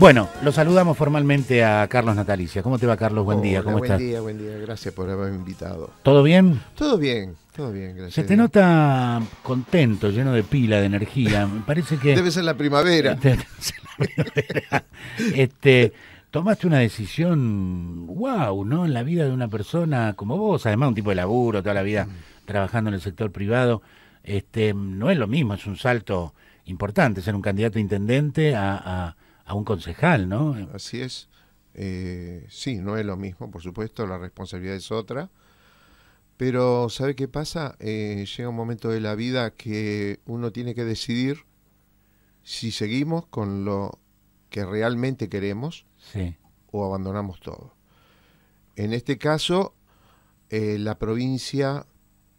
Bueno, lo saludamos formalmente a Carlos Natalicia. ¿Cómo te va, Carlos? Buen día, ¿cómo estás? Buen día, buen día. Gracias por haberme invitado. ¿Todo bien? Todo bien, todo bien, gracias. Se te nota contento, lleno de pila, de energía. Me parece que... Debe ser la primavera. este, tomaste una decisión, wow, ¿no? En la vida de una persona como vos, además un tipo de laburo, toda la vida mm. trabajando en el sector privado. Este, no es lo mismo, es un salto importante ser un candidato a intendente a a un concejal, ¿no? Así es. Eh, sí, no es lo mismo, por supuesto, la responsabilidad es otra. Pero, ¿sabe qué pasa? Eh, llega un momento de la vida que uno tiene que decidir si seguimos con lo que realmente queremos o abandonamos todo. En este caso, eh, la provincia,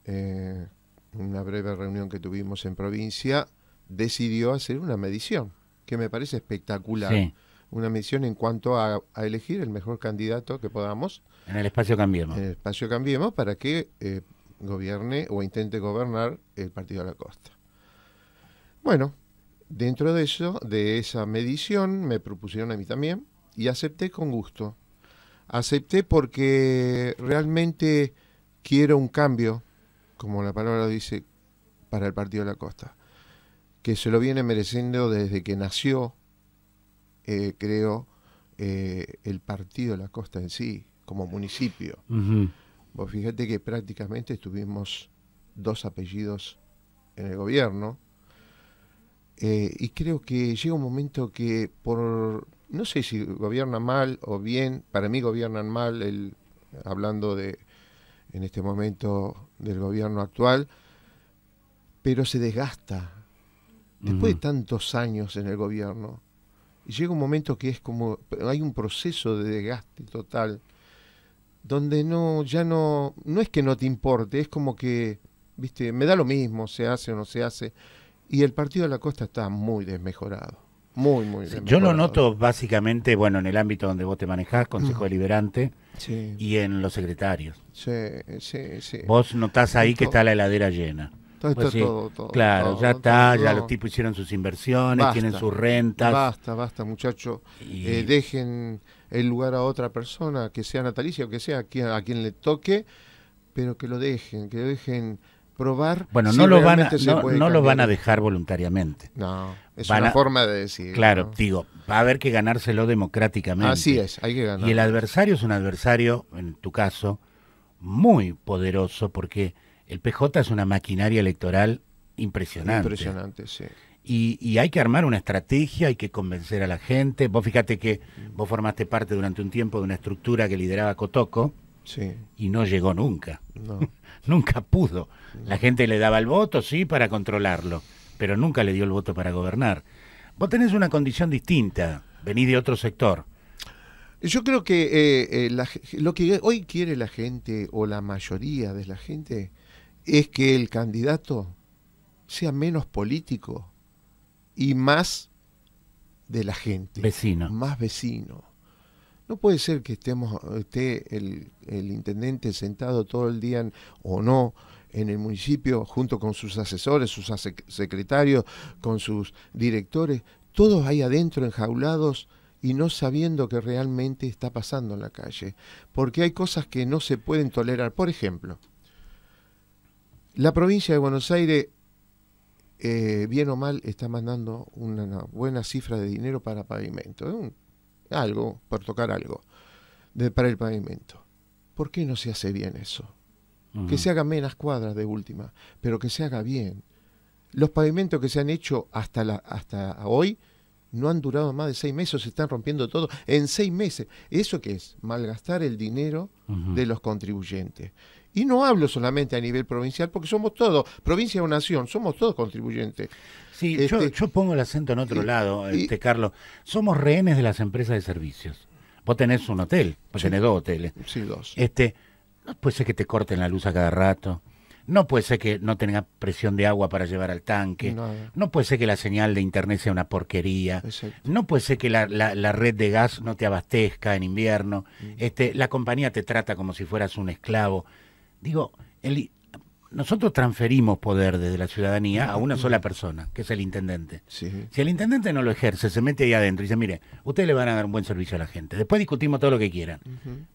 una breve reunión que tuvimos en provincia, decidió hacer una medición que me parece espectacular. Una misión en cuanto a, elegir el mejor candidato que podamos. En el espacio Cambiemos. En el espacio Cambiemos para que eh, gobierne o intente gobernar el Partido de la Costa. Bueno, dentro de eso, de esa medición, me propusieron a mí también y acepté con gusto. Acepté porque realmente quiero un cambio, como la palabra dice, para el Partido de la Costa que se lo viene mereciendo desde que nació, eh, creo, eh, el partido de la costa en sí, como municipio. fíjate que prácticamente estuvimos dos apellidos en el gobierno. Eh, y creo que llega un momento que por, no sé si gobierna mal o bien, para mí gobiernan mal, el, hablando de, en este momento del gobierno actual, pero se desgasta después de tantos años en el gobierno, llega un momento que es como, hay un proceso de desgaste total, donde no, ya no, no es que no te importe, es como que, viste, me da lo mismo, se hace o no se hace, y el partido de la costa está muy desmejorado. Muy, muy desmejorado. Yo lo noto básicamente, bueno, en el ámbito donde vos te manejás, Consejo mm. Deliberante, y en los secretarios. Sí, sí, sí. Vos notás ahí que está la heladera llena. Pues todo, Claro, ya está, ya los tipos hicieron sus inversiones, tienen sus rentas. Basta, basta, muchachos. Eh, dejen el lugar a otra persona, que sea natalicia o que sea a quien, le toque, pero que lo dejen, que lo dejen probar. Bueno, no lo van a, no, van a dejar voluntariamente. No, es una forma de decir. Claro, digo, va a haber que ganárselo democráticamente. Así es, hay que ganar. Y el adversario es un adversario, en tu caso, muy poderoso porque el PJ es una maquinaria electoral impresionante. Impresionante, sí. Y, hay que armar una estrategia, hay que convencer a la gente. Vos fíjate que vos formaste parte durante un tiempo de una estructura que lideraba Cotoco sí. y no llegó nunca. nunca pudo. La gente le daba el voto, sí, para controlarlo, pero nunca le dio el voto para gobernar. Vos tenés una condición distinta, venís de otro sector. Yo creo que eh, eh, lo que hoy quiere la gente o la mayoría de la gente es que el candidato sea menos político y más de la gente. Más vecino. No puede ser que estemos, esté el, intendente sentado todo el día o no en el municipio junto con sus asesores, sus secretarios, con sus directores, todos ahí adentro enjaulados y no sabiendo qué realmente está pasando en la calle, porque hay cosas que no se pueden tolerar. Por ejemplo, la provincia de Buenos Aires, eh, bien o mal, está mandando una, buena cifra de dinero para pavimento, algo, por tocar algo, para el pavimento. ¿Por qué no se hace bien eso? Que se haga menos cuadras de última, pero que se haga bien. Los pavimentos que se han hecho hasta, la, hasta hoy no han durado más de seis meses, se están rompiendo todo en seis meses. ¿Eso qué es? Malgastar el dinero de los contribuyentes. Y no hablo solamente a nivel provincial, porque somos todos, provincia o nación, somos todos contribuyentes. Sí, yo, este, pongo el acento en otro lado, este, Carlos. Somos rehenes de las empresas de servicios. Vos tenés un hotel, vos tenés dos hoteles. Sí, dos. Este, no puede ser que te corten la luz a cada rato. No puede ser que no tengas presión de agua para llevar al tanque. No, puede ser que la señal de internet sea una porquería. No puede ser que la, red de gas no te abastezca en invierno. Mm. Este, la compañía te trata como si fueras un esclavo digo, nosotros transferimos poder desde la ciudadanía a una sola persona, que es el intendente. Si el intendente no lo ejerce, se mete ahí adentro y dice, mire, ustedes le van a dar un buen servicio a la gente. Después discutimos todo lo que quieran,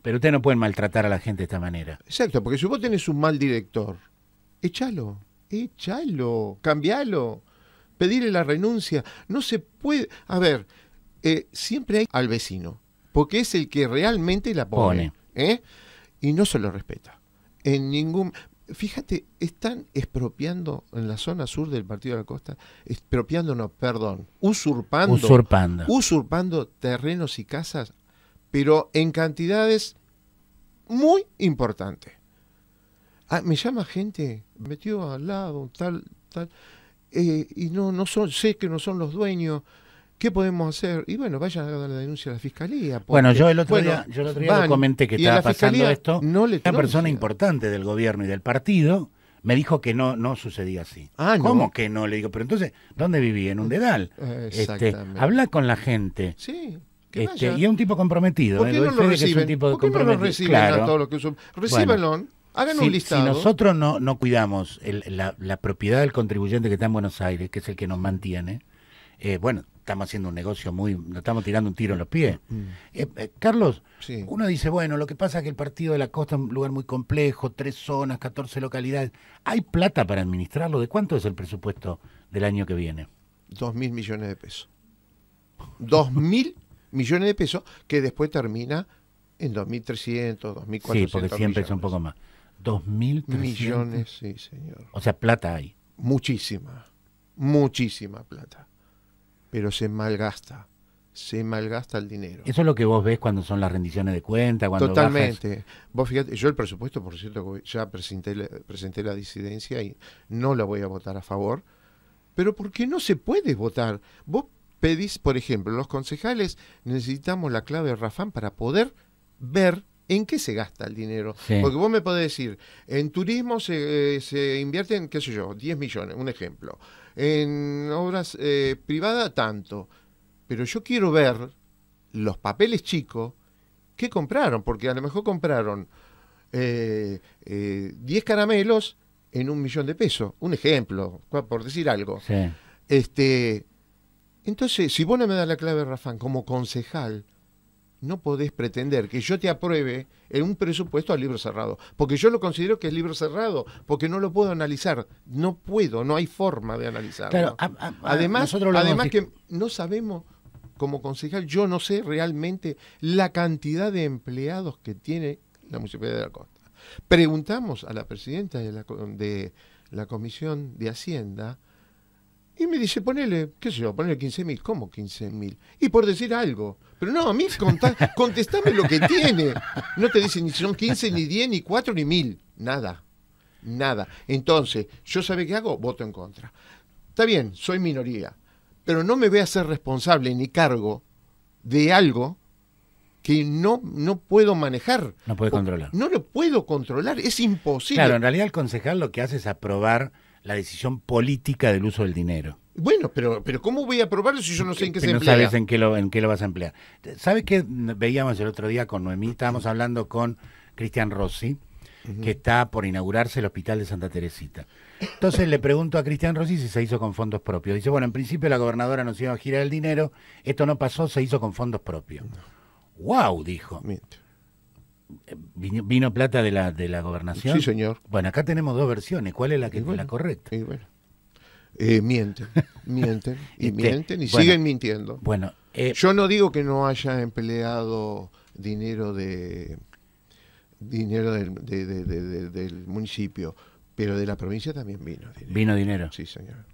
pero ustedes no pueden maltratar a la gente de esta manera. Exacto, porque si vos tenés un mal director, échalo, échalo, cambialo, pedirle la renuncia. No se puede... A ver, eh, siempre hay al vecino, porque es el que realmente la pone. ¿eh? Y no se lo respeta en ningún... Fíjate, están expropiando en la zona sur del Partido de la Costa, expropiándonos, perdón, usurpando, usurpando, terrenos y casas, pero en cantidades muy importantes. Ah, me llama gente, metió al lado, tal, tal, eh, y no, no son, sé que no son los dueños, ¿Qué podemos hacer? Y bueno, vayan a dar la denuncia a la fiscalía. bueno, yo el otro día, comenté que estaba pasando esto. No le una persona importante del gobierno y del partido me dijo que no, no sucedía así. Ah, ¿Cómo que no? Le digo, pero entonces, ¿dónde viví? En un dedal. Este, habla con la gente. Sí. Este, y es un tipo comprometido. ¿Por eh, qué no lo reciben? ¿Por no lo a todo lo que usan? Recíbanlo. ¿eh? hagan un listado. Si nosotros no, no cuidamos la, propiedad del contribuyente que está en Buenos Aires, que es el que nos mantiene, eh, bueno, estamos haciendo un negocio muy, nos estamos tirando un tiro en los pies. Mm, mm. Eh, eh, Carlos, uno dice, bueno, lo que pasa es que el partido de la costa es un lugar muy complejo, tres zonas, 14 localidades. ¿Hay plata para administrarlo? ¿De cuánto es el presupuesto del año que viene? Dos mil millones de pesos. Dos mil millones de pesos que después termina en 2.300, 2.400. Sí, porque siempre es un poco más. 2.300 millones, sí, señor. O sea, plata hay. Muchísima, muchísima plata pero se malgasta. Se malgasta el dinero. Eso es lo que vos ves cuando son las rendiciones de cuenta. Cuando Totalmente. Vos fíjate, yo el presupuesto, por cierto, ya presenté, presenté la disidencia y no la voy a votar a favor, pero porque no se puede votar. Vos pedís, por ejemplo, los concejales necesitamos la clave de Rafán para poder ver en qué se gasta el dinero. Porque vos me podés decir, en turismo se, eh, se en, qué sé yo, 10 millones, un ejemplo en obras eh, privadas tanto, pero yo quiero ver los papeles chicos que compraron, porque a lo mejor compraron 10 eh, eh, caramelos en un millón de pesos, un ejemplo, por decir algo. Este, entonces, si vos no me das la clave, Rafán, como concejal, no podés pretender que yo te apruebe en un presupuesto al libro cerrado, porque yo lo considero que es libro cerrado, porque no lo puedo analizar, no puedo, no hay forma de analizarlo. además, además que no sabemos, como concejal, yo no sé realmente la cantidad de empleados que tiene la Municipalidad de la Costa. Preguntamos a la presidenta de la, de la Comisión de Hacienda, y me dice, ponele, qué sé yo, ponele 15 mil. ¿Cómo 15 mil? Y por decir algo. Pero no, a mí contá, contestame lo que tiene. No te dice ni si son 15, ni 10, ni 4, ni mil. Nada. Nada. Entonces, yo sabe qué hago, voto en contra. Está bien, soy minoría. Pero no me voy a hacer responsable ni cargo de algo que no, no puedo manejar. No puede controlar. No lo puedo controlar, es imposible. Claro, en realidad el concejal lo que hace es aprobar la decisión política del uso del dinero. Bueno, pero, pero ¿cómo voy a probarlo si yo no sé en qué se emplea? No sabes en qué, lo, vas a emplear. ¿Sabes qué veíamos el otro día con Noemí? Estábamos hablando con Cristian Rossi, que está por inaugurarse el Hospital de Santa Teresita. Entonces le pregunto a Cristian Rossi si se hizo con fondos propios. Dice, bueno, en principio la gobernadora nos iba a girar el dinero, esto no pasó, se hizo con fondos propios. ¡Wow! dijo. Vino, plata de la de la gobernación. Sí, señor. Bueno, acá tenemos dos versiones. ¿Cuál es la que la correcta? Eh, mienten, mienten y, este, mienten y siguen mintiendo. Bueno, eh, yo no digo que no haya empleado dinero de dinero del, municipio, pero de la provincia también vino. Vino dinero. Sí, señor.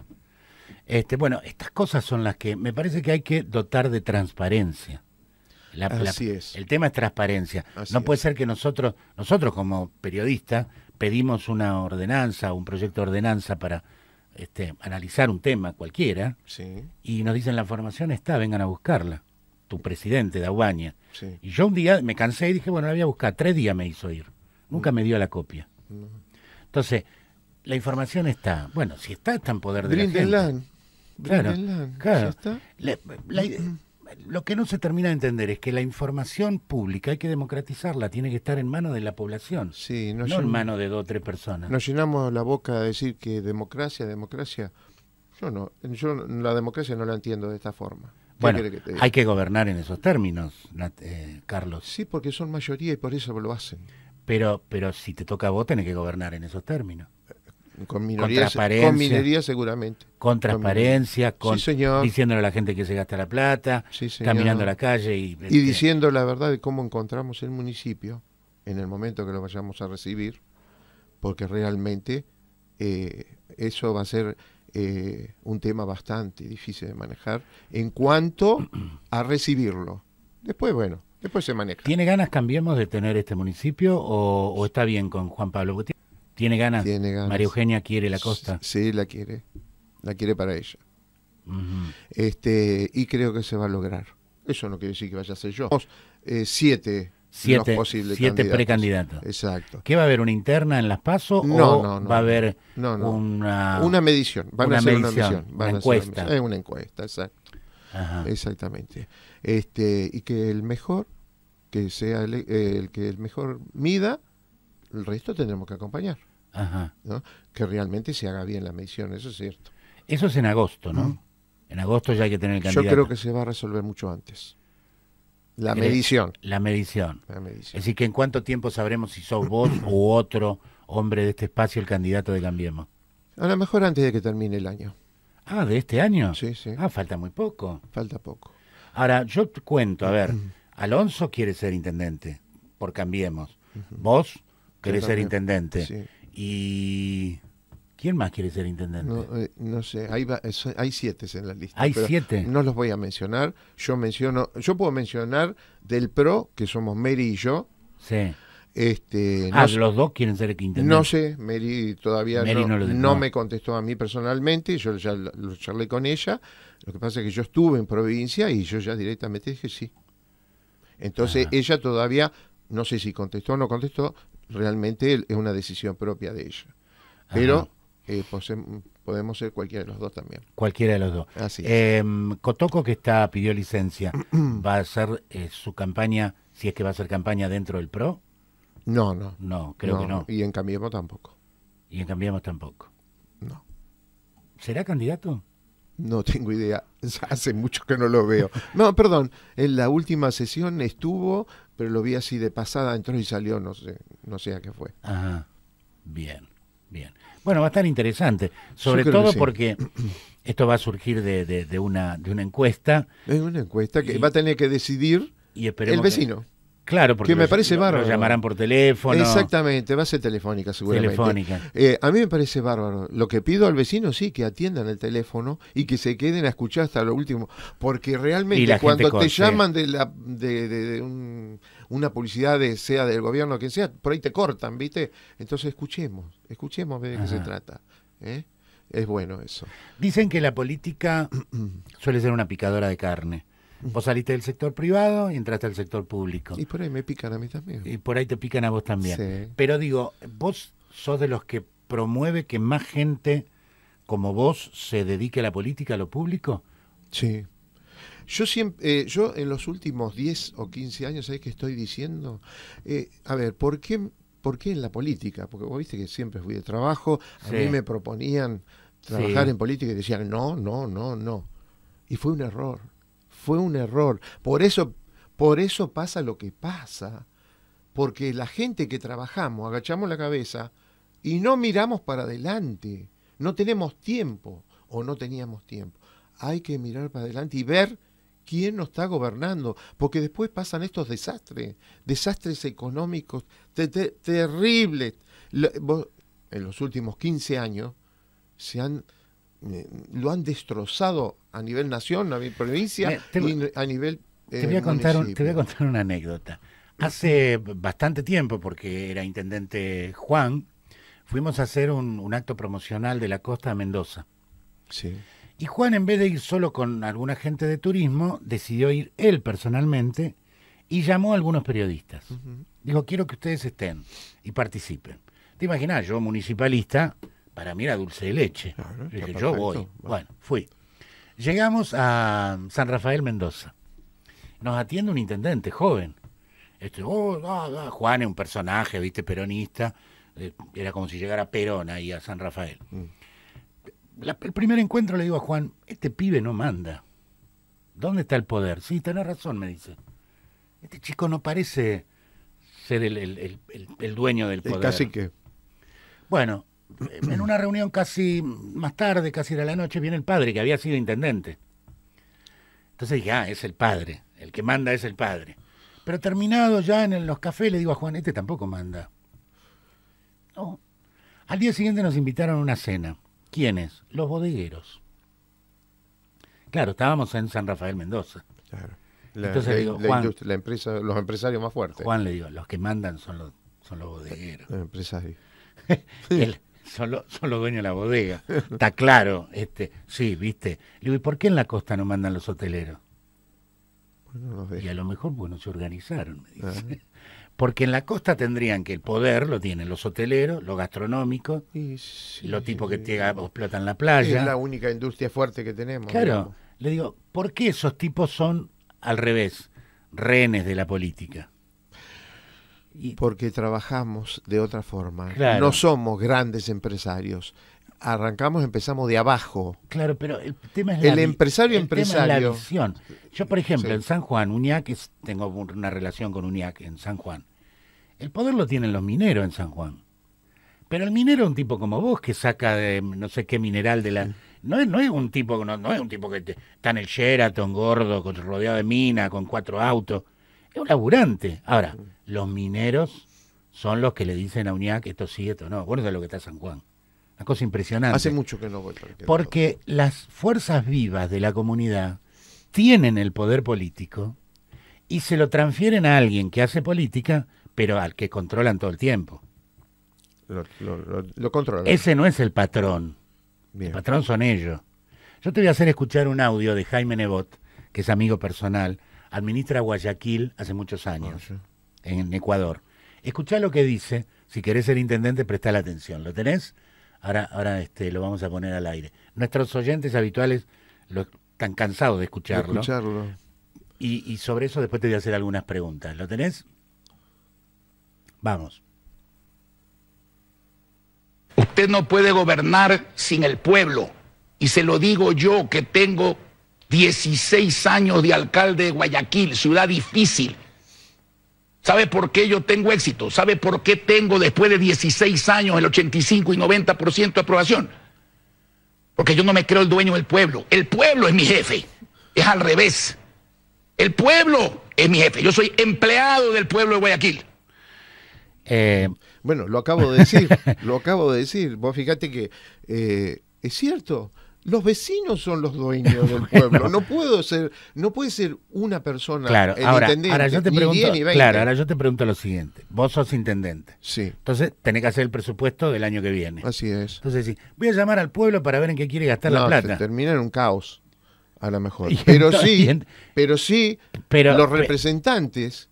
Este, bueno, estas cosas son las que me parece que hay que dotar de transparencia. El tema es transparencia. no puede ser que nosotros, nosotros como periodistas, pedimos una ordenanza, un proyecto de ordenanza para este, analizar un tema cualquiera, y nos dicen la información está, vengan a buscarla, tu presidente de Aubaña. Y yo un día me cansé y dije, bueno, la voy a buscar. Tres días me hizo ir. Nunca mm. me dio la copia. Mm. Entonces, la información está. Bueno, si está, está en poder de la Claro, lo que no se termina de entender es que la información pública hay que democratizarla, tiene que estar en manos de la población, sí, no en manos de dos o tres personas. Nos llenamos la boca a decir que democracia, democracia. Yo no, yo la democracia no la entiendo de esta forma. Bueno, hay que gobernar en esos términos, eh, Carlos. Sí, porque son mayoría y por eso lo hacen. Pero, pero si te toca a vos, tenés que gobernar en esos términos con minoría, seguramente. Con transparencia, con, diciéndole a la gente que se gasta la plata, caminando a la calle. Y, este, diciendo la verdad de cómo encontramos el municipio en el momento que lo vayamos a recibir, porque realmente eh, eso va a ser eh, un tema bastante difícil de manejar en cuanto a recibirlo. Después, bueno, después se maneja. ¿Tiene ganas, cambiemos, de tener este municipio o está bien con Juan Pablo Gutiérrez? ¿Tiene ganas? María Eugenia quiere la costa. Sí, la quiere. La quiere para ella. este, y creo que se va a lograr. Eso no quiere decir que vaya a ser yo. Eh, siete siete, posibles siete precandidatos. Exacto. ¿Qué va a haber una interna en las PASO no, o no, no, va a haber una, una medición? una a medición, una encuesta. Es eh, una encuesta, exacto. Exactamente. Este, y que el mejor, que sea eh, el que el mejor mida, el resto tendremos que acompañar. Ajá. Que realmente se haga bien la medición, eso es cierto. Eso es en agosto, ¿no? En agosto ya hay que tener el candidato. Yo creo que se va a resolver mucho antes. La medición. La medición. La Es decir, que en cuánto tiempo sabremos si sos vos u otro hombre de este espacio el candidato de Cambiemos. A lo mejor antes de que termine el año. Ah, de este año. Sí, sí. Ah, falta muy poco. Falta poco. Ahora, yo te cuento, a ver, Alonso quiere ser intendente, por Cambiemos. Vos quiere ser intendente. Y ¿Quién más quiere ser intendente? No, eh, sé, hay, siete en la lista. Hay siete. No los voy a mencionar. Yo menciono, yo puedo mencionar del PRO, que somos Mary y yo. Sí. Este, ah, los dos quieren ser intendentes. No sé, Mary todavía no, me contestó a mí personalmente, yo ya lo, charlé con ella. Lo que pasa es que yo estuve en provincia y yo ya directamente dije sí. Entonces ah. ella todavía no sé si contestó o no contestó, realmente es una decisión propia de ella. Pero eh, podemos ser cualquiera de los dos también. Cualquiera de los dos. Em, Cotoco, que está pidió licencia, ¿va a hacer eh, su campaña, si es que va a ser campaña dentro del PRO? No, no. No, creo que no. Y en Cambiemos tampoco. Y en Cambiemos tampoco. No. ¿Será candidato? No tengo idea. Hace mucho que no lo veo. No, perdón. En la última sesión estuvo, pero lo vi así de pasada, entró y salió, no sé, no sé a qué fue. Ajá. Ah, bien, bien. Bueno, va a estar interesante. Sobre todo porque esto va a surgir de, de, una, de una encuesta. Es una encuesta que va a tener que decidir el vecino. Claro, porque me parece bárbaro. Lo llamarán por teléfono. Exactamente, va a ser telefónica seguramente. Telefónica. Eh, a mí me parece bárbaro. Lo que pido al vecino, sí, que atiendan el teléfono y que se queden a escuchar hasta lo último. Porque realmente cuando te llaman de, la, de, una publicidad, sea del gobierno, quien sea, por ahí te cortan, ¿viste? Entonces escuchemos, escuchemos de qué se trata. ¿eh? Es bueno eso. Dicen que la política suele ser una picadora de carne. Vos saliste del sector privado y entraste al sector público. Y por ahí me pican a mí también. Y por ahí te pican a vos también. Pero digo, vos sos de los que promueve que más gente como vos se dedique a la política, a lo público. Sí. Yo siempre, eh, yo en los últimos 10 o 15 años, ¿sabés qué estoy diciendo? Eh, a ver, ¿por qué, ¿por qué en la política? Porque vos viste que siempre fui de trabajo, a mí me proponían trabajar en política y decían no, no, no, no. Y fue un error fue un error. Por eso, por eso pasa lo que pasa. Porque la gente que trabajamos, agachamos la cabeza y no miramos para adelante. No tenemos tiempo o no teníamos tiempo. Hay que mirar para adelante y ver quién nos está gobernando, porque después pasan estos desastres, desastres económicos terribles. en los últimos 15 años se han lo han destrozado a nivel nación, a mi provincia y a nivel eh, te, voy a contar te voy contar una anécdota. Hace bastante tiempo, porque era intendente Juan, fuimos a hacer un, acto promocional de la costa de Mendoza. Sí. Y Juan, en vez de ir solo con alguna gente de turismo, decidió ir él personalmente y llamó a algunos periodistas. Dijo, quiero que ustedes estén y participen. Te imaginas, yo municipalista, para mí era dulce de leche. yo voy. Bueno. fui. Llegamos a San Rafael Mendoza. Nos atiende un intendente joven. Este, oh, Juan es un personaje, viste, peronista. Eh, era como si llegara Perón ahí a San Rafael. Mm. el primer encuentro le digo a Juan, este pibe no manda. ¿Dónde está el poder? Sí, tenés razón, me dice. Este chico no parece ser el, dueño del poder. casi que... Bueno, eh, en una reunión casi más tarde, casi era la noche, viene el padre, que había sido intendente. Entonces dije, ah, es el padre, el que manda es el padre. Pero terminado ya en los cafés, le digo a Juan, este tampoco manda. Al día siguiente nos invitaron a una cena. ¿Quiénes? Los bodegueros. Claro, estábamos en San Rafael Mendoza. Claro. Entonces le digo, Juan, empresa, los empresarios más fuertes. Juan le digo, los que mandan son los, son los bodegueros. Los empresarios. Solo, solo los dueños de la bodega. Está claro. este Sí, viste. Le digo, ¿y por qué en la costa no mandan los hoteleros? Pues y a lo mejor, bueno, se organizaron, me ah. Porque en la costa tendrían que el poder lo tienen los hoteleros, los gastronómicos, los tipos que explotan la playa. Es la única industria fuerte que tenemos. Claro. Le digo, ¿por qué esos tipos son al revés, rehenes de la política? Porque trabajamos de otra forma. No somos grandes empresarios. Arrancamos, empezamos de abajo. Claro, pero el tema es la, el empresario, empresario. la Yo, por ejemplo, en San Juan, Uniac tengo una relación con UNIAC en San Juan. El poder lo tienen los mineros en San Juan. Pero el minero es un tipo como vos que saca de no sé qué mineral de la. No es, no es un tipo no, es un tipo que te, está el Sheraton gordo, rodeado de mina, con cuatro autos es un laburante. Ahora, los mineros son los que le dicen a UNIAC esto sí, esto no. Bueno, es lo que está San Juan. Una cosa impresionante. Hace mucho que no voy. Porque, porque las fuerzas vivas de la comunidad tienen el poder político y se lo transfieren a alguien que hace política, pero al que controlan todo el tiempo. Lo, controlan. Ese no es el patrón. El patrón son ellos. Yo te voy a hacer escuchar un audio de Jaime Nebot, que es amigo personal, administra Guayaquil hace muchos años, ah, en Ecuador. Escuchá lo que dice, si querés ser intendente, prestá la atención. ¿Lo tenés? Ahora, ahora este, lo vamos a poner al aire. Nuestros oyentes habituales lo, están cansados de escucharlo. Y, y sobre eso después te voy a hacer algunas preguntas. ¿Lo tenés? Vamos. Usted no puede gobernar sin el pueblo. Y se lo digo yo que tengo 16 años de alcalde de Guayaquil, ciudad difícil. ¿Sabe por qué yo tengo éxito? ¿Sabe por qué tengo después de 16 años el 85 y 90% de aprobación? Porque yo no me creo el dueño del pueblo. El pueblo es mi jefe. Es al revés. El pueblo es mi jefe. Yo soy empleado del pueblo de Guayaquil. Eh, bueno, lo acabo de decir. lo acabo de decir. Vos fíjate que eh, es cierto los vecinos son los dueños del pueblo. No puedo ser, no puede ser una persona claro, el ahora, intendente. Ahora yo te pregunto, Claro, ahora yo te pregunto lo siguiente. Vos sos intendente. Sí. Entonces tenés que hacer el presupuesto del año que viene. Así es. Entonces sí, voy a llamar al pueblo para ver en qué quiere gastar la plata. Se termina en un caos, a lo mejor. pero sí, pero sí, los representantes,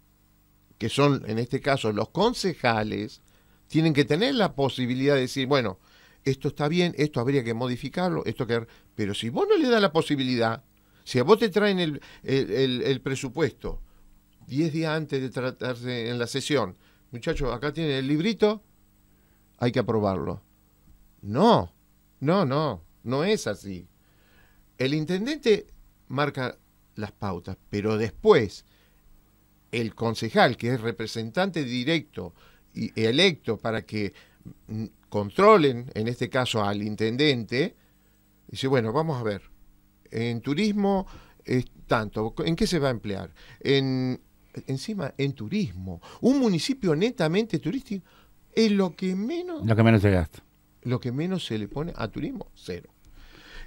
que son en este caso los concejales, tienen que tener la posibilidad de decir, bueno, esto está bien, esto habría que modificarlo, esto que... Pero si vos no le das la posibilidad, si a vos te traen el, el, el presupuesto 10 días antes de tratarse en la sesión, muchachos, acá tienen el librito, hay que aprobarlo. No, no, no, no es así. El intendente marca las pautas, pero después el concejal, que es representante directo y electo para que controlen, en este caso al intendente, dice, bueno, vamos a ver, en turismo es tanto, ¿en qué se va a emplear? En, encima, en turismo. Un municipio netamente turístico es lo que menos... Lo que menos se gasta. Lo que menos se le pone a turismo, cero.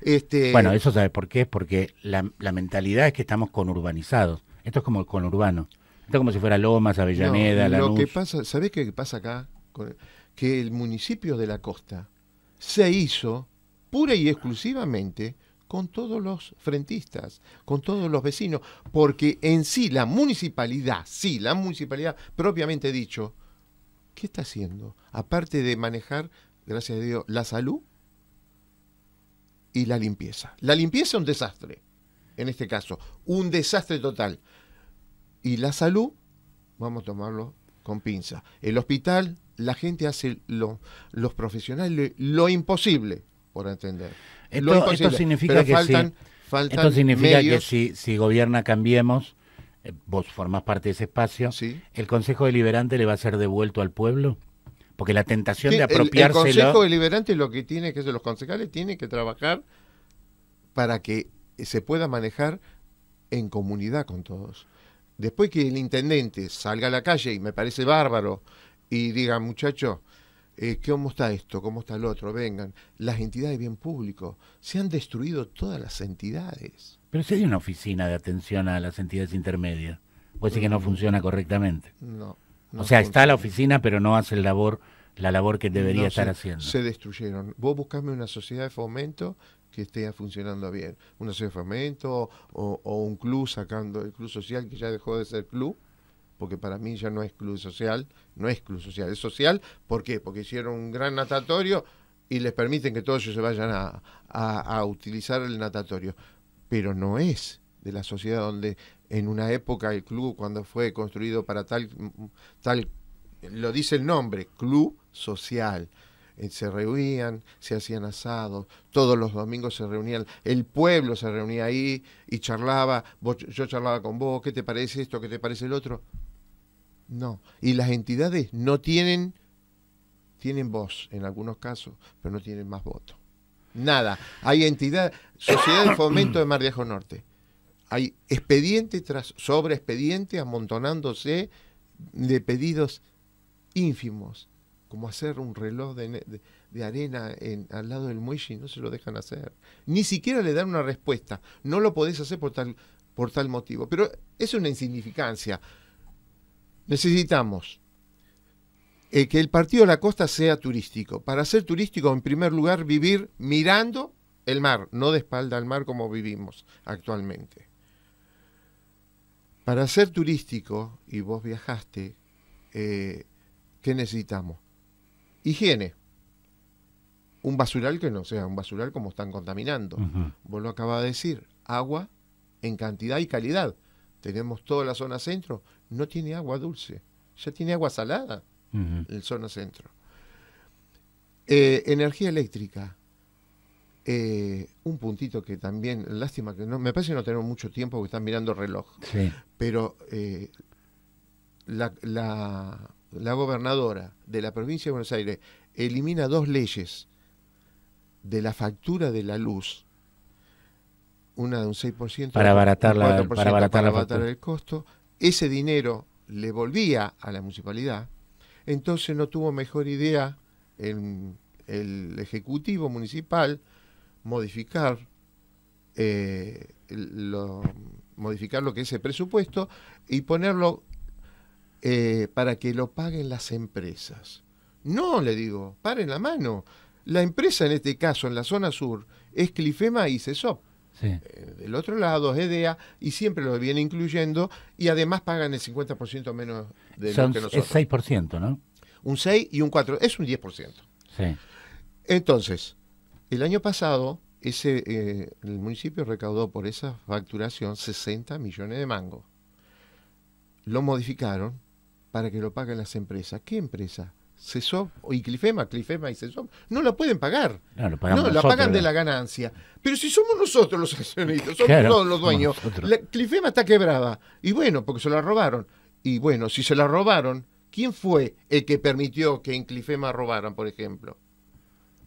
Este... Bueno, eso sabe por qué, porque la, mentalidad es que estamos conurbanizados. Esto es como el conurbano. Esto es como si fuera Lomas, Avellaneda, Lo que pasa, ¿sabés qué pasa acá? que el municipio de la costa se hizo pura y exclusivamente con todos los frentistas, con todos los vecinos, porque en sí la municipalidad, sí, la municipalidad propiamente dicho, ¿qué está haciendo? Aparte de manejar, gracias a Dios, la salud y la limpieza. La limpieza es un desastre, en este caso, un desastre total. Y la salud, vamos a tomarlo con pinza. El hospital, la gente hace, los profesionales, lo imposible por entender. Esto, significa que si, que si, gobierna Cambiemos, eh, vos formás parte de ese espacio, ¿el Consejo Deliberante le va a ser devuelto al pueblo? Porque la tentación de apropiarse. El, el Consejo Deliberante lo que tiene que hacer, los concejales tienen que trabajar para que se pueda manejar en comunidad con todos. Después que el intendente salga a la calle, y me parece bárbaro, y digan, muchachos, eh, ¿cómo está esto? ¿Cómo está el otro? Vengan. Las entidades de bien público, se han destruido todas las entidades. Pero si hay una oficina de atención a las entidades intermedias, puede ser que no mm. funciona correctamente. No. o sea, está la oficina, pero no hace el labor, la labor que debería estar haciendo. Se destruyeron. Vos buscame una sociedad de fomento que esté funcionando bien. Una sociedad de fomento o, o un club sacando el club social que ya dejó de ser club porque para mí ya no es club social, no es club social, es social. ¿Por qué? Porque hicieron un gran natatorio y les permiten que todos ellos se vayan a, utilizar el natatorio. Pero no es de la sociedad donde en una época el club, cuando fue construido para tal, tal lo dice el nombre, club social eh, se reunían, se hacían asados, todos los domingos se reunían, el pueblo se reunía ahí y charlaba, yo charlaba con vos, ¿qué te parece esto? ¿Qué te parece el otro? No. Y las entidades no tienen, tienen voz en algunos casos, pero no tienen más voto. Nada. Hay entidad, Sociedad de Fomento de Mar de Ajo Norte. Hay expediente tras sobre expediente amontonándose de pedidos ínfimos, como hacer un reloj de, arena en, al lado del muelle y no se lo dejan hacer. Ni siquiera le dan una respuesta. No lo podés hacer por tal, por tal motivo. Pero es una insignificancia necesitamos eh, que el partido de la costa sea turístico. Para ser turístico, en primer lugar, vivir mirando el mar, no de espalda al mar como vivimos actualmente. Para ser turístico, y vos viajaste, eh, ¿qué necesitamos? Higiene. Un basural que no sea un basural como están contaminando. Vos lo acabas de decir, agua en cantidad y calidad tenemos toda la zona centro, no tiene agua dulce, ya tiene agua salada en zona centro. Eh, energía eléctrica. Eh, un puntito que también, lástima que no, me parece que no tenemos mucho tiempo porque están mirando el reloj, pero eh, la, gobernadora de la provincia de Buenos Aires elimina dos leyes de la factura de la luz una, de un 6%. Para abaratar, el costo. Ese dinero le volvía a la municipalidad. Entonces no tuvo mejor idea el, el Ejecutivo Municipal modificar, eh, lo, modificar lo que es el presupuesto y ponerlo eh, para que lo paguen las empresas. No, le digo, paren la mano. La empresa en este caso, en la zona sur, es Clifema y CESOP eh, del otro lado es Edea y siempre los viene incluyendo y además pagan el 50% menos de los lo que nosotros. Es 6%, ¿no? Un 6 y un 4, es un 10%. Entonces, el año pasado ese, eh, el municipio recaudó por esa facturación 60 millones de mangos. Lo modificaron para que lo paguen las empresas. ¿Qué empresa? CESOP y Clifema, Clifema y CESOP, no la pueden pagar. No, la pagan de la ganancia. Pero si somos nosotros los accionistas, somos todos los dueños, la, Clifema está quebrada. Y bueno, porque se la robaron. Y bueno, si se la robaron, ¿quién fue el que permitió que en Clifema robaran, por ejemplo?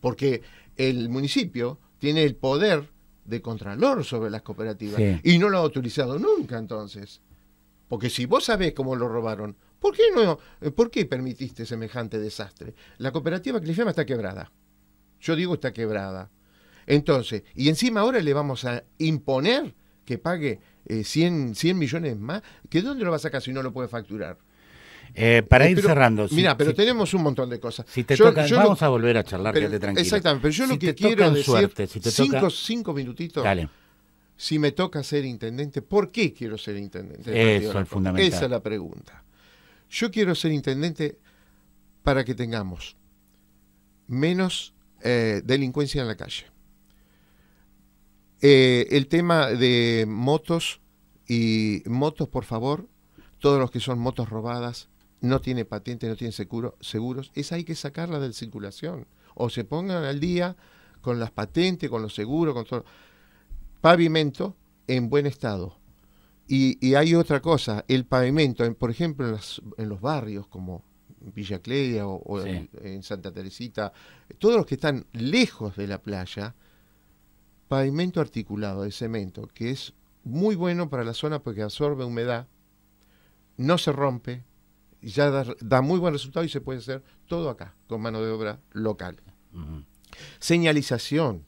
Porque el municipio tiene el poder de contralor sobre las cooperativas y no lo ha autorizado nunca entonces. Porque si vos sabés cómo lo robaron, ¿Por qué, no, eh, ¿Por qué permitiste semejante desastre? La cooperativa Clifema está quebrada. Yo digo está quebrada. Entonces, y encima ahora le vamos a imponer que pague 100, eh, 100 millones más. ¿Que dónde lo va a sacar si no lo puede facturar? Eh, para ir cerrando. Mira, pero tenemos un montón de cosas. Si te yo, vamos a volver a charlar, quédate tranquilo. Exactamente, pero yo lo que quiero decir, si cinco, cinco minutitos. Si me toca ser intendente, ¿por qué quiero ser intendente? Eso es fundamental. Esa es la pregunta. Yo quiero ser intendente para que tengamos menos eh, delincuencia en la calle. Eh, el tema de motos y motos, por favor, todos los que son motos robadas, no tiene patente, no tienen seguro, seguros, esa hay que sacarla de circulación. O se pongan al día con las patentes, con los seguros, con todo. Pavimento en buen estado. Y, hay otra cosa, el pavimento, por ejemplo, en, los barrios como Villa o, en, Santa Teresita, todos los que están lejos de la playa, pavimento articulado de cemento, que es muy bueno para la zona porque absorbe humedad, no se rompe, ya da, muy buen resultado y se puede hacer todo acá, con mano de obra local. Señalización,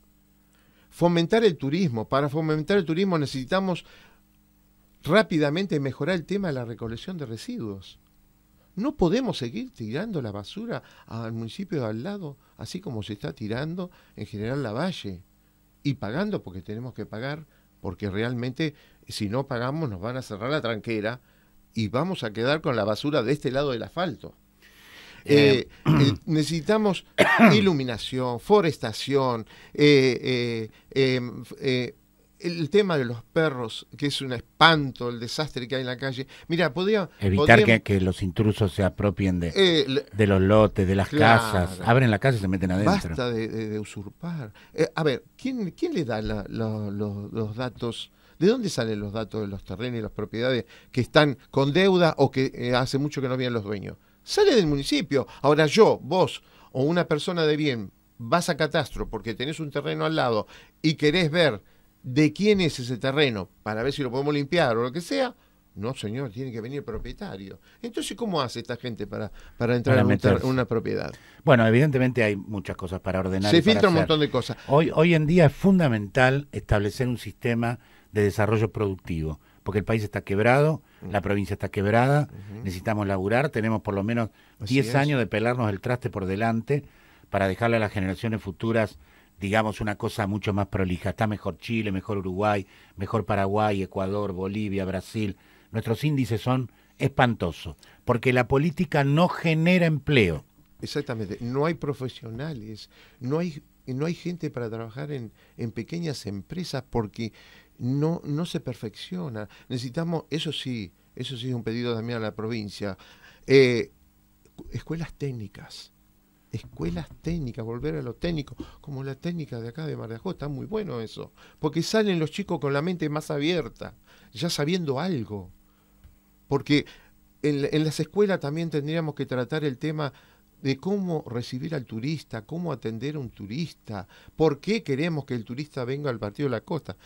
fomentar el turismo. Para fomentar el turismo necesitamos rápidamente mejorar el tema de la recolección de residuos. No podemos seguir tirando la basura al municipio de al lado, así como se está tirando en general la valle, y pagando porque tenemos que pagar, porque realmente si no pagamos nos van a cerrar la tranquera y vamos a quedar con la basura de este lado del asfalto. Eh, eh, eh, necesitamos iluminación, forestación, el tema de los perros, que es un espanto, el desastre que hay en la calle. Mira, podría... Evitar Que, que, los intrusos se apropien de, eh, de los lotes, de las casas. Abren la casa y se meten adentro. Basta de, usurpar. Eh, a ver, ¿quién, quién le da los, datos? ¿De dónde salen los datos de los terrenos y las propiedades que están con deuda o que eh, hace mucho que no vienen los dueños? Sale del municipio. Ahora yo, vos o una persona de bien vas a catastro porque tenés un terreno al lado y querés ver de quién es ese terreno para ver si lo podemos limpiar o lo que sea. No, señor, tiene que venir el propietario. Entonces, ¿cómo hace esta gente para, para entrar a en una propiedad? Bueno, evidentemente hay muchas cosas para ordenar. Se filtra un montón de cosas. Hoy, hoy en día es fundamental establecer un sistema de desarrollo productivo, porque el país está quebrado, mm. la provincia está quebrada, necesitamos laburar, tenemos por lo menos 10 años de pelarnos el traste por delante para dejarle a las generaciones futuras digamos, una cosa mucho más prolija. Está mejor Chile, mejor Uruguay, mejor Paraguay, Ecuador, Bolivia, Brasil. Nuestros índices son espantosos, porque la política no genera empleo. Exactamente, no hay profesionales, no hay, no hay gente para trabajar en, pequeñas empresas porque no, no se perfecciona. Necesitamos, eso sí, eso sí es un pedido también a la provincia, eh, escuelas técnicas escuelas técnicas, volver a los técnicos, como la técnica de acá de Mar de está muy bueno eso, porque salen los chicos con la mente más abierta, ya sabiendo algo, porque en las escuelas también tendríamos que tratar el tema de cómo recibir al turista, cómo atender a un turista, por qué queremos que el turista venga al Partido de la Costa.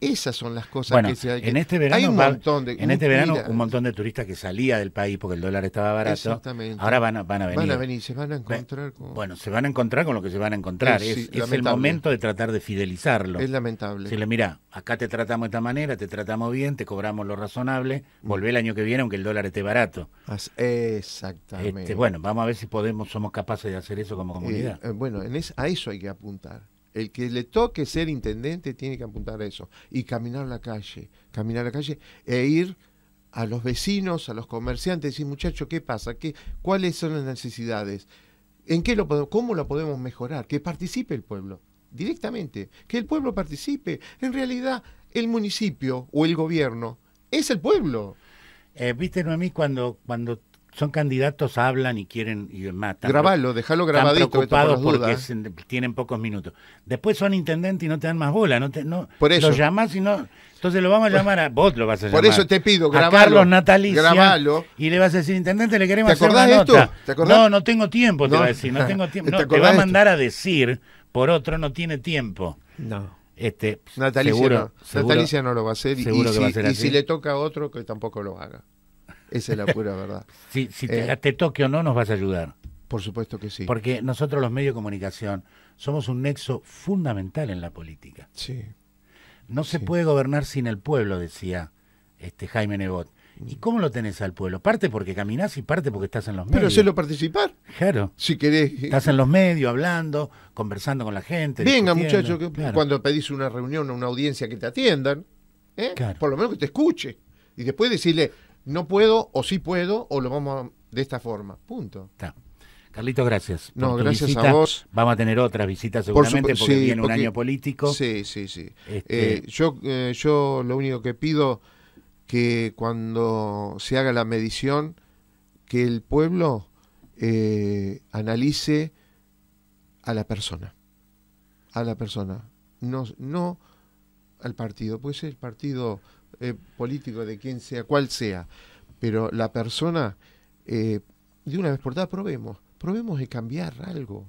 Esas son las cosas que se hay que... En este verano, un montón de, en este verano un montón de turistas que salía del país porque el dólar estaba barato. Ahora van a, venir. Van a venir, se van a encontrar con... Bueno, se van a encontrar con lo que se van a encontrar. es, el momento de tratar de fidelizarlo. Es lamentable. Si le mira, acá te tratamos de esta manera, te tratamos bien, te cobramos lo razonable, mm. volvé el año que viene aunque el dólar esté barato. Exactamente. Este, bueno, vamos a ver si podemos, somos capaces de hacer eso como eh, comunidad. Eh, bueno, en a eso hay que apuntar el que le toque ser intendente tiene que apuntar a eso. Y caminar la calle, caminar la calle e ir a los vecinos, a los comerciantes, decir, muchachos, ¿qué pasa? ¿Qué, ¿Cuáles son las necesidades? ¿En qué lo ¿Cómo lo podemos mejorar? Que participe el pueblo directamente, que el pueblo participe. En realidad, el municipio o el gobierno es el pueblo. Eh, viste, Noemí, cuando, cuando son candidatos, hablan y quieren y matan. Grabalo, déjalo grabadito. preocupados porque tienen pocos minutos. Después son intendentes y no te dan más bola. No te, no, por eso. Los llamás y no... Entonces lo vamos a llamar a... Vos lo vas a llamar. Por eso te pido, grabalo. A Carlos Natalicia. Grabalo. Y le vas a decir, intendente, le queremos ¿Te esto? No, no tengo tiempo, te va a decir. No tengo tiempo. ¿Te, va a mandar a decir, por otro, no tiene tiempo. No. Este, Natalicia, seguro, no. no lo va a hacer. y, si, si le toca a otro, que tampoco lo haga. Esa es la pura verdad. Si, eh, te, toque o no, nos vas a ayudar. Por supuesto que sí. Porque nosotros los medios de comunicación somos un nexo fundamental en la política. Sí. No se puede gobernar sin el pueblo, decía este Jaime Nebot. ¿Y mm. cómo lo tenés al pueblo? Parte porque caminás y parte porque estás en los medios. Pero hacerlo participar. Claro. Si querés. Estás en los medios, hablando, conversando con la gente. Venga, muchachos, cuando pedís una reunión o una audiencia que te atiendan, ¿eh? por lo menos que te escuche. Y después decirle, no puedo o sí puedo o lo vamos a, de esta forma. Punto. Está. Carlito, gracias. No, gracias a vos. Vamos a tener otra visita seguramente porque viene un año político. Sí, sí, sí. Este eh, yo, eh, yo lo único que pido que cuando se haga la medición, que el pueblo eh, analice a la persona. A la persona. No, no al partido. Pues el partido eh, político, de quien sea, cual sea, pero la persona, eh, de una vez por todas, probemos, probemos de cambiar algo.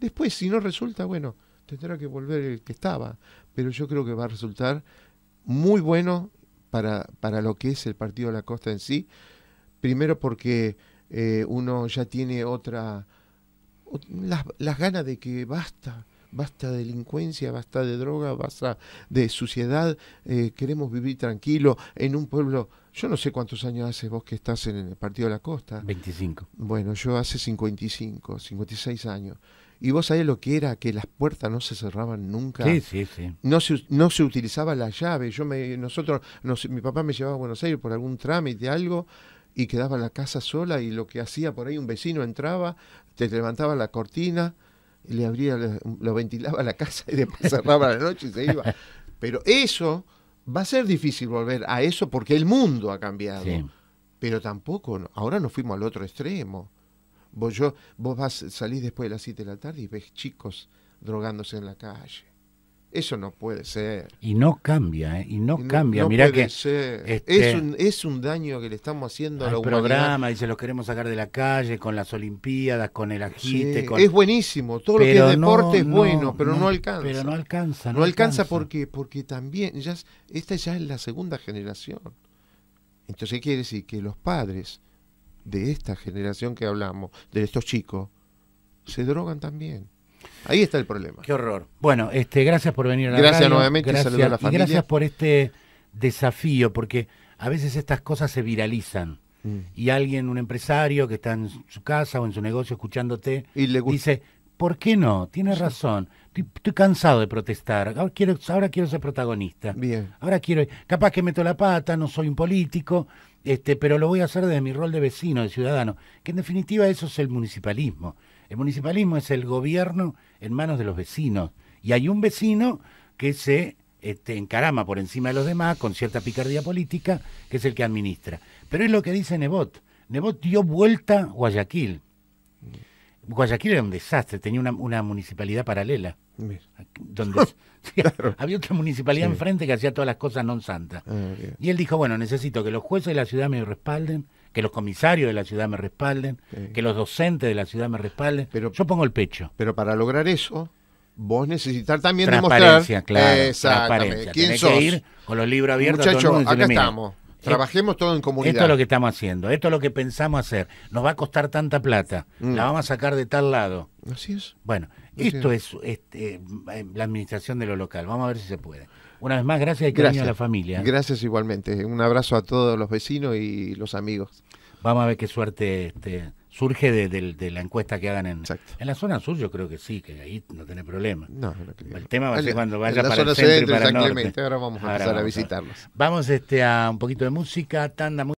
Después, si no resulta, bueno, tendrá que volver el que estaba, pero yo creo que va a resultar muy bueno para, para lo que es el Partido de la Costa en sí, primero porque eh, uno ya tiene otra, las, las ganas de que basta, basta de delincuencia, basta de droga, basta de suciedad, eh, queremos vivir tranquilo en un pueblo. Yo no sé cuántos años hace vos que estás en el Partido de la Costa. 25. Bueno, yo hace 55, 56 años. Y vos sabés lo que era, que las puertas no se cerraban nunca. Sí, sí, sí. No se, no se utilizaba la llave. Yo me, nosotros, mi papá me llevaba a Buenos Aires por algún trámite, algo, y quedaba en la casa sola y lo que hacía por ahí un vecino entraba, te levantaba la cortina, le abría, lo ventilaba la casa y después cerraba la noche y se iba. Pero eso va a ser difícil volver a eso porque el mundo ha cambiado. Pero tampoco, ahora nos fuimos al otro extremo. Vos, yo, vos vas, salís después de las 7 de la tarde y ves chicos drogándose en la calle. Eso no puede ser. Y no cambia, ¿eh? Y no, cambia. mira que. Este es, un, es un daño que le estamos haciendo a la humanidad. programa, y se los queremos sacar de la calle con las Olimpiadas, con el agite. Es buenísimo. Todo lo que es deporte es bueno, pero no, alcanza. Pero no alcanza. No, alcanza, alcanza porque, porque también. Ya, esta ya es la segunda generación. Entonces quiere decir que los padres de esta generación que hablamos, de estos chicos, se drogan también. Ahí está el problema. Qué horror. Bueno, este, gracias por venir a la Gracias radio. nuevamente, gracias, a la familia. gracias por este desafío, porque a veces estas cosas se viralizan. Mm. Y alguien, un empresario que está en su casa o en su negocio escuchándote, y le dice, ¿por qué no? Tienes razón. Estoy, cansado de protestar. Ahora quiero, ser protagonista. Bien. Ahora quiero. Capaz que meto la pata, no soy un político, este, pero lo voy a hacer desde mi rol de vecino, de ciudadano. Que en definitiva eso es el municipalismo. El municipalismo es el gobierno en manos de los vecinos. Y hay un vecino que se este, encarama por encima de los demás con cierta picardía política, que es el que administra. Pero es lo que dice Nebot. Nebot dio vuelta a Guayaquil. Guayaquil era un desastre, tenía una, municipalidad paralela. Donde había otra municipalidad enfrente que hacía todas las cosas non santa ah, y él dijo, bueno, necesito que los jueces de la ciudad me respalden, que los comisarios de la ciudad me respalden, que los docentes de la ciudad me respalden. Pero, Yo pongo el pecho. Pero para lograr eso, vos necesitar también transparencia, demostrar claro, que ir con los libros abiertos. Muchachos, acá estamos. Trabajemos todo en comunidad. Esto es lo que estamos haciendo, esto es lo que pensamos hacer. Nos va a costar tanta plata, mm. la vamos a sacar de tal lado. Así es. Bueno, esto es, este, em, la administración de lo local. Vamos a ver si se puede. Una vez más, gracias y cariño gracias. a la familia. ¿eh? Gracias igualmente. Un abrazo a todos los vecinos y los amigos. Vamos a ver qué suerte este, surge de, de, la encuesta que hagan en, en, la zona sur. Yo creo que sí, que ahí no tiene problema. No, el tema va a ser cuando vaya para el centro y para Ahora vamos a empezar a visitarlos. vamos este, a un poquito de música, tanda.